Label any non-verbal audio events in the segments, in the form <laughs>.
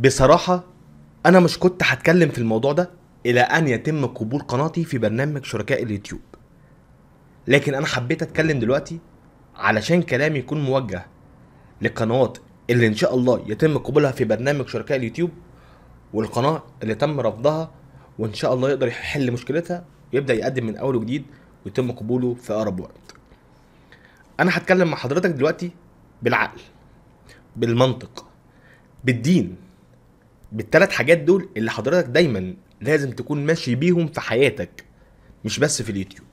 بصراحه انا مش كنت هتكلم في الموضوع ده الى ان يتم قبول قناتي في برنامج شركاء اليوتيوب لكن انا حبيت اتكلم دلوقتي علشان كلامي يكون موجه لقنوات اللي ان شاء الله يتم قبولها في برنامج شركاء اليوتيوب والقناه اللي تم رفضها وان شاء الله يقدر يحل مشكلتها ويبدا يقدم من اول وجديد ويتم قبوله في اقرب وقت انا هتكلم مع حضرتك دلوقتي بالعقل بالمنطق بالدين بالتلات حاجات دول اللي حضرتك دايما لازم تكون ماشي بيهم في حياتك مش بس في اليوتيوب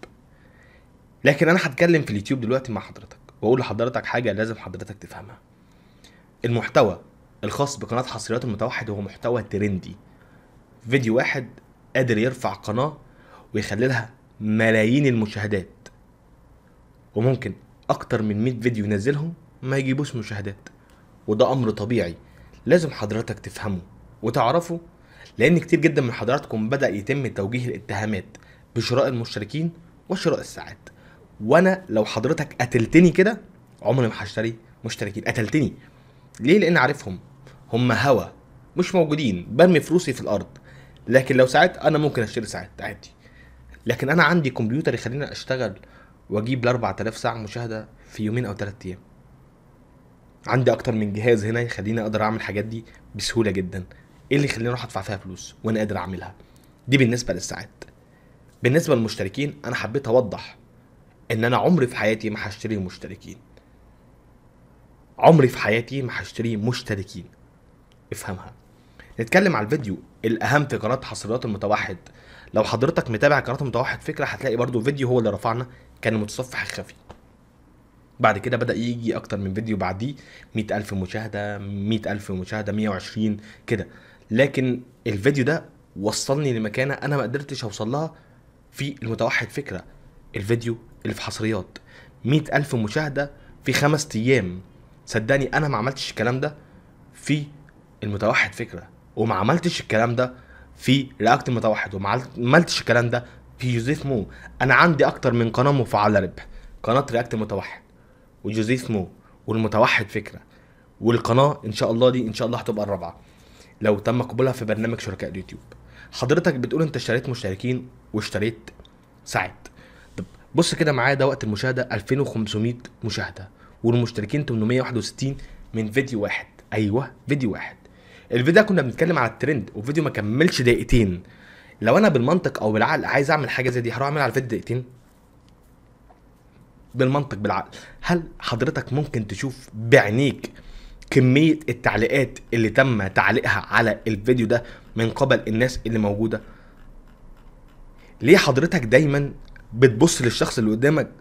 لكن انا هتكلم في اليوتيوب دلوقتي مع حضرتك واقول لحضرتك حاجه لازم حضرتك تفهمها المحتوى الخاص بقناه حصريات المتوحد هو محتوى ترندي فيديو واحد قادر يرفع قناه ويخلي لها ملايين المشاهدات وممكن اكتر من 100 فيديو ينزلهم ما يجيبوش مشاهدات وده امر طبيعي لازم حضرتك تفهمه وتعرفوا لأن كتير جدا من حضراتكم بدأ يتم توجيه الاتهامات بشراء المشتركين وشراء الساعات وأنا لو حضرتك قتلتني كده عمري ما هشتري مشتركين قتلتني ليه لأن عارفهم هم هوا مش موجودين برمي فلوسي في الأرض لكن لو ساعات أنا ممكن أشتري ساعات عادي لكن أنا عندي كمبيوتر يخليني أشتغل واجيب ل 4000 ساعه مشاهده في يومين او ثلاث ايام عندي اكتر من جهاز هنا يخليني اقدر اعمل الحاجات دي بسهوله جدا ايه اللي يخليني اروح ادفع فيها فلوس وانا قادر اعملها دي بالنسبه للساعات بالنسبه للمشتركين انا حبيت اوضح ان انا عمري في حياتي ما هشتري مشتركين عمري في حياتي ما هشتري مشتركين افهمها نتكلم على الفيديو الاهم في قناه حصريات المتوحد لو حضرتك متابع قناه المتوحد فكره هتلاقي برضو فيديو هو اللي رفعنا كان المتصفح الخفي بعد كده بدا يجي اكتر من فيديو بعديه 100000 مشاهده 100000 مشاهده 120 كده لكن الفيديو ده وصلني لمكانه انا ما قدرتش اوصل لها في المتوحد فكره الفيديو اللي في حصريات مئة ألف مشاهدة في خمس أيام صدقني أنا ما عملتش الكلام ده في المتوحد فكرة وما عملتش الكلام ده في رياكت المتوحد وما عملتش الكلام ده في جوزيف مو أنا عندي أكتر من قناة مفعلة ربح قناة رياكت المتوحد وجوزيف مو والمتوحد فكرة والقناة إن شاء الله دي إن شاء الله هتبقى الرابعة لو تم قبولها في برنامج شركاء اليوتيوب حضرتك بتقول انت اشتريت مشتركين واشتريت ساعات طب بص كده معايا ده وقت المشاهده 2500 مشاهده والمشتركين 861 من فيديو واحد ايوه فيديو واحد الفيديو كنا بنتكلم على الترند وفيديو ما كملش دقيقتين لو انا بالمنطق او بالعقل عايز اعمل حاجه زي دي هروح اعملها على فيديو دقيقتين بالمنطق بالعقل هل حضرتك ممكن تشوف بعينيك كميه التعليقات اللي تم تعليقها على الفيديو ده من قبل الناس اللي موجوده ليه حضرتك دايما بتبص للشخص اللي قدامك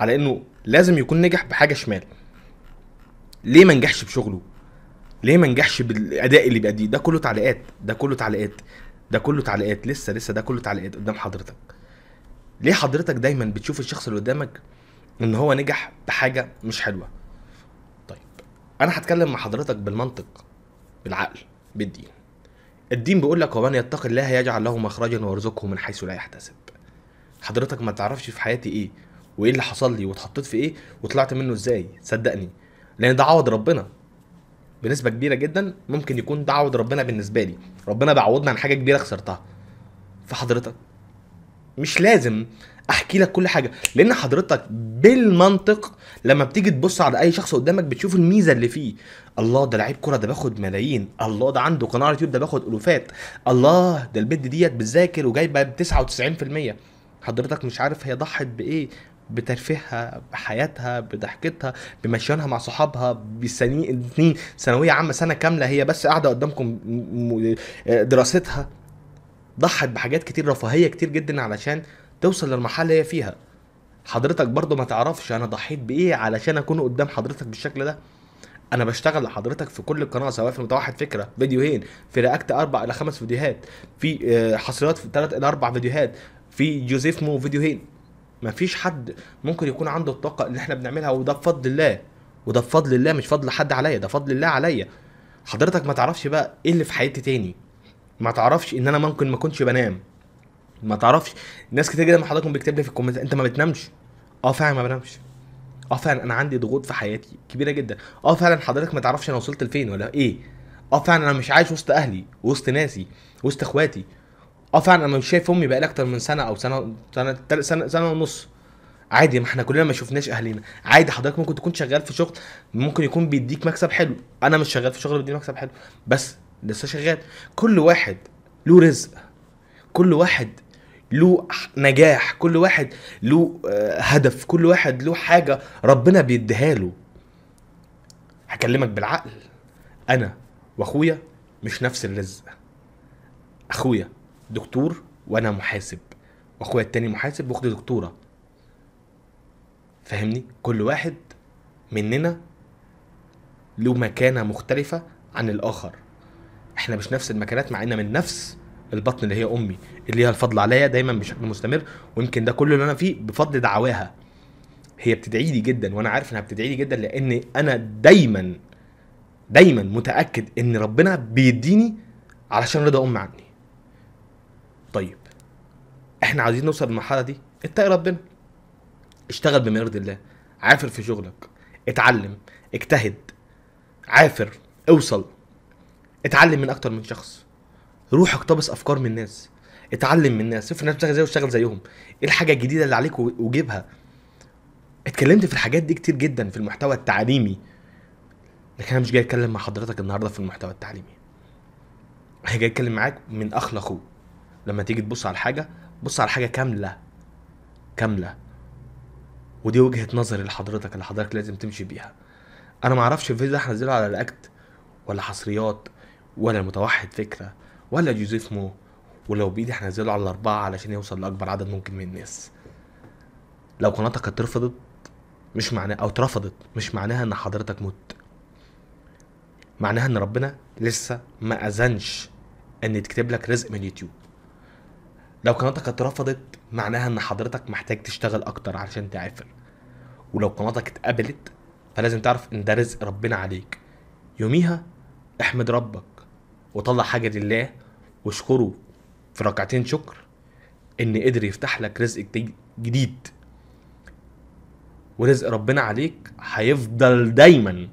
على انه لازم يكون نجح بحاجه شمال ليه ما نجحش بشغله ليه ما نجحش بالاداء اللي بيأديه ده كله تعليقات ده كله تعليقات ده كله تعليقات لسه لسه ده كله تعليقات قدام حضرتك ليه حضرتك دايما بتشوف الشخص اللي قدامك ان هو نجح بحاجه مش حلوه انا هتكلم مع حضرتك بالمنطق بالعقل بالدين الدين بيقول لك ومن يتق الله يجعل له مخرجا ويرزقه من حيث لا يحتسب حضرتك ما تعرفش في حياتي ايه وايه اللي حصل لي واتحطيت في ايه وطلعت منه ازاي صدقني لان ده عوض ربنا بنسبه كبيره جدا ممكن يكون ده عوض ربنا بالنسبه لي ربنا بيعوضني عن حاجه كبيره خسرتها فحضرتك مش لازم احكي لك كل حاجه لان حضرتك بالمنطق لما بتيجي تبص على اي شخص قدامك بتشوف الميزه اللي فيه الله ده لعيب كوره ده باخد ملايين الله ده عنده قناه يوتيوب ده باخد الوفات الله ده البت ديت بتذاكر وجايبه ب 99% حضرتك مش عارف هي ضحت بايه بترفيهها بحياتها بضحكتها بمشيانها مع صحابها بسنين ثانويه عامه سنه كامله هي بس قاعده قدامكم دراستها ضحت بحاجات كتير رفاهيه كتير جدا علشان توصل للمرحله اللي هي فيها حضرتك برضو ما تعرفش انا ضحيت بايه علشان اكون قدام حضرتك بالشكل ده انا بشتغل لحضرتك في كل القناه سواء في متوحد فكره فيديوهين في رياكت اربع الى خمس فيديوهات في آه، حصريات في ثلاث الى اربع فيديوهات في جوزيف مو فيديوهين ما فيش حد ممكن يكون عنده الطاقه اللي احنا بنعملها وده بفضل الله وده بفضل الله مش فضل حد عليا ده فضل الله عليا حضرتك ما تعرفش بقى ايه اللي في حياتي تاني ما تعرفش ان انا ممكن ما اكونش بنام ما تعرفش ناس كتير جدا من حضراتكم بيكتب لي في الكومنت انت ما بتنامش اه فعلا ما بنامش اه فعلا انا عندي ضغوط في حياتي كبيره جدا اه فعلا حضرتك ما تعرفش انا وصلت لفين ولا ايه اه فعلا انا مش عايش وسط اهلي وسط ناسي وسط اخواتي اه فعلا انا مش شايف امي بقالي اكتر من سنه او سنه سنه سنه, سنة, ونص عادي ما احنا كلنا ما شفناش اهلنا عادي حضرتك ممكن تكون شغال في شغل ممكن يكون بيديك مكسب حلو انا مش شغال في شغل بيديني مكسب حلو بس لسه شغال كل واحد له رزق كل واحد له نجاح كل واحد له آه، هدف كل واحد له حاجه ربنا بيديها له هكلمك بالعقل انا واخويا مش نفس الرزق اخويا دكتور وانا محاسب واخويا التاني محاسب واختي دكتوره فاهمني كل واحد مننا له مكانه مختلفه عن الاخر احنا مش نفس المكانات مع اننا من نفس البطن اللي هي امي اللي ليها الفضل عليا دايما بشكل مستمر ويمكن ده كله اللي انا فيه بفضل دعواها هي بتدعي لي جدا وانا عارف انها بتدعي لي جدا لان انا دايما دايما متاكد ان ربنا بيديني علشان رضا ام عني طيب احنا عايزين نوصل للمرحله دي اتقي ربنا اشتغل بما يرضي الله عافر في شغلك اتعلم اجتهد عافر اوصل اتعلم من اكتر من شخص روح اقتبس افكار من الناس اتعلم من الناس شوف الناس بتشتغل ازاي واشتغل زيهم ايه الحاجه الجديده اللي عليك وجيبها اتكلمت في الحاجات دي كتير جدا في المحتوى التعليمي لكن انا مش جاي اتكلم مع حضرتك النهارده في المحتوى التعليمي انا جاي اتكلم معاك من اخ لاخوه لما تيجي تبص على حاجه بص على حاجه كامله كامله ودي وجهه نظري لحضرتك اللي حضرتك لازم تمشي بيها انا ما اعرفش الفيديو ده هنزله على الاكت ولا حصريات ولا متوحد فكره ولا جوزيف مو ولو بايدي هنزله على الاربعه علشان يوصل لاكبر عدد ممكن من الناس لو قناتك اترفضت مش معناها او اترفضت مش معناها ان حضرتك مت معناها ان ربنا لسه ما اذنش ان يتكتب لك رزق من اليوتيوب لو قناتك اترفضت معناها ان حضرتك محتاج تشتغل اكتر علشان تعافر ولو قناتك اتقبلت فلازم تعرف ان ده رزق ربنا عليك يوميها احمد ربك وطلع حاجه لله واشكره في ركعتين شكر ان قدر يفتح لك رزق جديد ورزق ربنا عليك هيفضل دايما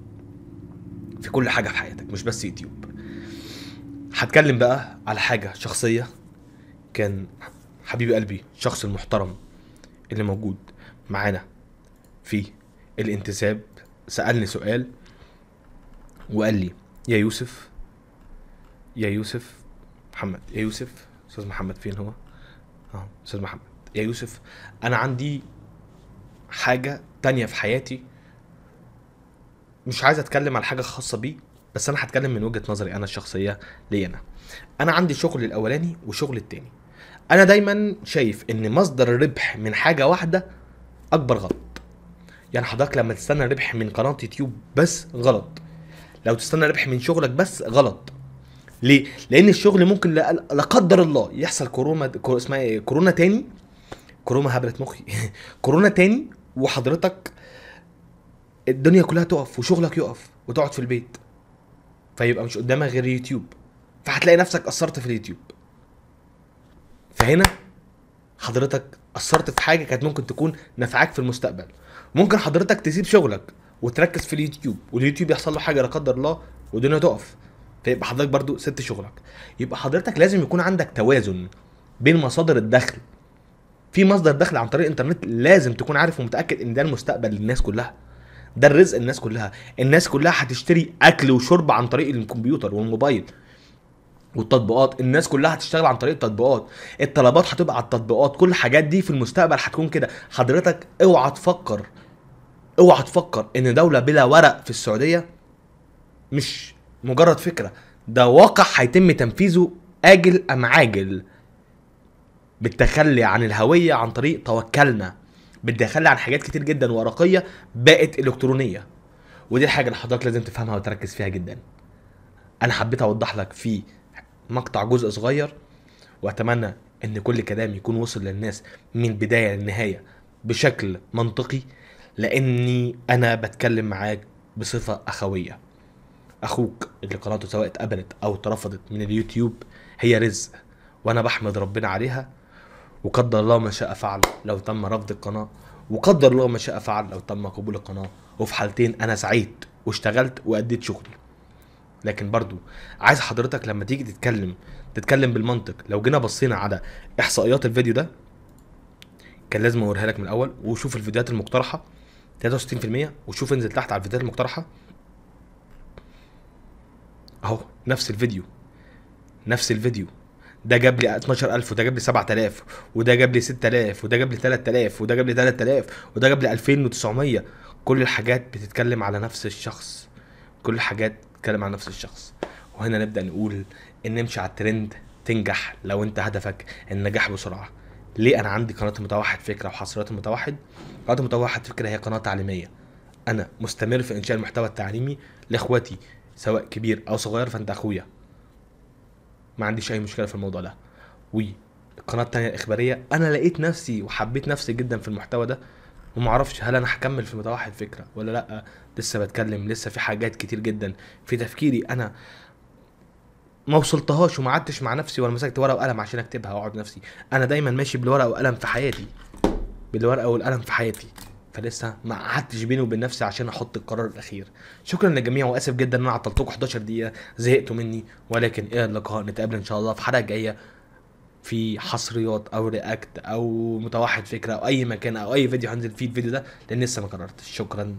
في كل حاجه في حياتك مش بس يوتيوب هتكلم بقى على حاجه شخصيه كان حبيب قلبي الشخص المحترم اللي موجود معانا في الانتساب سالني سؤال وقال لي يا يوسف يا يوسف محمد يا يوسف استاذ محمد فين هو اه استاذ محمد يا يوسف انا عندي حاجه تانية في حياتي مش عايز اتكلم على حاجه خاصه بيه بس انا هتكلم من وجهه نظري انا الشخصيه ليا انا انا عندي شغل الاولاني وشغل التاني انا دايما شايف ان مصدر الربح من حاجه واحده اكبر غلط يعني حضرتك لما تستنى ربح من قناه يوتيوب بس غلط لو تستنى ربح من شغلك بس غلط ليه؟ لان الشغل ممكن لا, قدر الله يحصل كورونا اسمها ايه كورونا تاني كورونا هبلت مخي <laughs> كورونا تاني وحضرتك الدنيا كلها تقف وشغلك يقف وتقعد في البيت فيبقى مش قدامك غير يوتيوب فهتلاقي نفسك قصرت في اليوتيوب فهنا حضرتك قصرت في حاجه كانت ممكن تكون نفعاك في المستقبل ممكن حضرتك تسيب شغلك وتركز في اليوتيوب واليوتيوب يحصل له حاجه لا قدر الله والدنيا تقف فيبقى حضرتك برضو ست شغلك يبقى حضرتك لازم يكون عندك توازن بين مصادر الدخل في مصدر دخل عن طريق الانترنت لازم تكون عارف ومتاكد ان ده المستقبل للناس كلها ده الرزق الناس كلها الناس كلها هتشتري اكل وشرب عن طريق الكمبيوتر والموبايل والتطبيقات الناس كلها هتشتغل عن طريق التطبيقات الطلبات هتبقى على التطبيقات كل الحاجات دي في المستقبل هتكون كده حضرتك اوعى تفكر اوعى تفكر ان دوله بلا ورق في السعوديه مش مجرد فكره ده واقع هيتم تنفيذه اجل ام عاجل بالتخلي عن الهويه عن طريق توكلنا بالتخلي عن حاجات كتير جدا ورقيه بقت الكترونيه ودي الحاجه اللي حضرتك لازم تفهمها وتركز فيها جدا انا حبيت اوضح لك في مقطع جزء صغير واتمنى ان كل كلام يكون وصل للناس من بدايه للنهايه بشكل منطقي لاني انا بتكلم معاك بصفه اخويه اخوك اللي قناته سواء اتقبلت او اترفضت من اليوتيوب هي رزق وانا بحمد ربنا عليها وقدر الله ما شاء فعل لو تم رفض القناه وقدر الله ما شاء فعل لو تم قبول القناه وفي حالتين انا سعيد واشتغلت واديت شغلي لكن برضو عايز حضرتك لما تيجي تتكلم تتكلم بالمنطق لو جينا بصينا على احصائيات الفيديو ده كان لازم اوريها لك من الاول وشوف الفيديوهات المقترحه 63% وشوف انزل تحت على الفيديوهات المقترحه اهو نفس الفيديو نفس الفيديو ده جاب لي 12000 وده جاب لي 7000 وده جاب لي 6000 وده جاب لي 3000 وده جاب لي 3000 وده جاب لي 2900 كل الحاجات بتتكلم على نفس الشخص كل الحاجات بتتكلم على نفس الشخص وهنا نبدا نقول ان نمشي على الترند تنجح لو انت هدفك النجاح بسرعه ليه انا عندي قناه متوحد فكره وحصريات متوحد قناه متوحد فكره هي قناه تعليميه انا مستمر في انشاء المحتوى التعليمي لاخواتي سواء كبير او صغير فانت اخويا ما عنديش اي مشكله في الموضوع ده والقناه القناه التانية الاخباريه انا لقيت نفسي وحبيت نفسي جدا في المحتوى ده وما اعرفش هل انا هكمل في متوحد فكره ولا لا لسه بتكلم لسه في حاجات كتير جدا في تفكيري انا ما وصلتهاش وما قعدتش مع نفسي ولا مسكت ورقه وقلم عشان اكتبها واقعد نفسي انا دايما ماشي بالورقه والقلم في حياتي بالورقه والقلم في حياتي فلسه ما قعدتش بيني وبين نفسي عشان احط القرار الاخير شكرا للجميع واسف جدا ان انا عطلتكم 11 دقيقه زهقتوا مني ولكن الى اللقاء نتقابل ان شاء الله في حلقه جايه في حصريات او رياكت او متوحد فكره او اي مكان او اي فيديو هنزل فيه الفيديو ده لان لسه ما قررتش شكرا